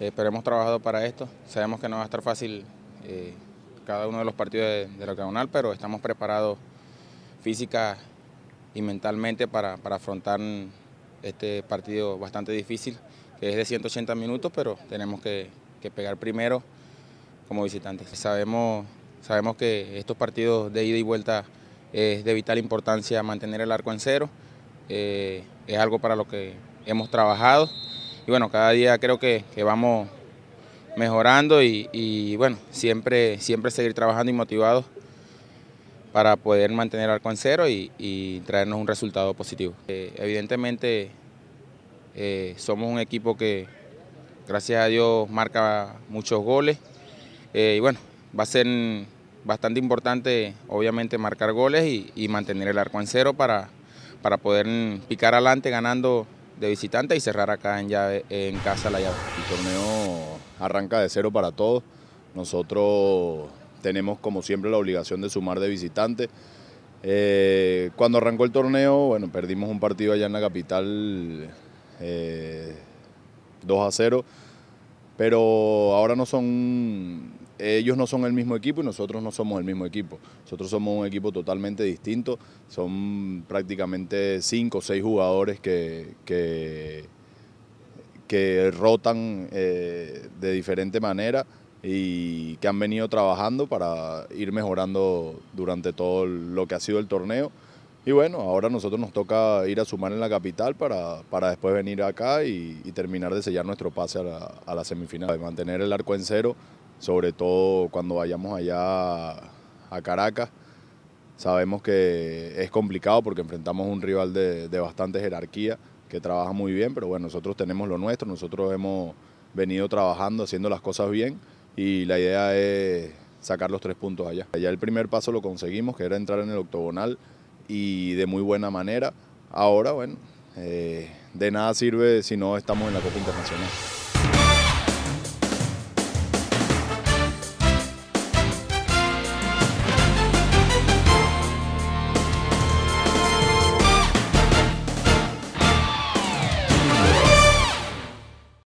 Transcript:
Eh, pero hemos trabajado para esto. Sabemos que no va a estar fácil eh, cada uno de los partidos de, la octagonal, pero estamos preparados física y mentalmente para, afrontar este partido bastante difícil, que es de 180 minutos, pero tenemos que, pegar primero como visitantes. Sabemos, sabemos que estos partidos de ida y vuelta es de vital importancia mantener el arco en cero. Eh, es algo para lo que hemos trabajado y bueno, cada día creo que, vamos mejorando y, bueno, siempre, siempre seguir trabajando y motivados para poder mantener el arco en cero y, traernos un resultado positivo. Eh, evidentemente eh, somos un equipo que gracias a Dios marca muchos goles eh, y bueno, va a ser bastante importante obviamente marcar goles y, mantener el arco en cero para, para poder picar adelante ganando de visitante y cerrar acá en, en casa la llave. El torneo arranca de cero para todos. Nosotros tenemos como siempre la obligación de sumar de visitante. Eh, cuando arrancó el torneo, bueno, perdimos un partido allá en la capital 2 eh, a 0, pero ahora no son ellos no son el mismo equipo y nosotros no somos el mismo equipo. Nosotros somos un equipo totalmente distinto. Son prácticamente cinco o seis jugadores que, que, rotan eh, de diferente manera y que han venido trabajando para ir mejorando durante todo lo que ha sido el torneo. Y bueno, ahora nosotros nos toca ir a sumar en la capital para, después venir acá y, terminar de sellar nuestro pase a la, a la semifinal, de mantener el arco en cero sobre todo cuando vayamos allá a Caracas. Sabemos que es complicado porque enfrentamos un rival de, bastante jerarquía que trabaja muy bien, pero bueno, nosotros tenemos lo nuestro, nosotros hemos venido trabajando, haciendo las cosas bien y la idea es sacar los tres puntos allá. Allá el primer paso lo conseguimos, que era entrar en el octogonal y de muy buena manera. Ahora, bueno, eh, de nada sirve si no estamos en la Copa Internacional.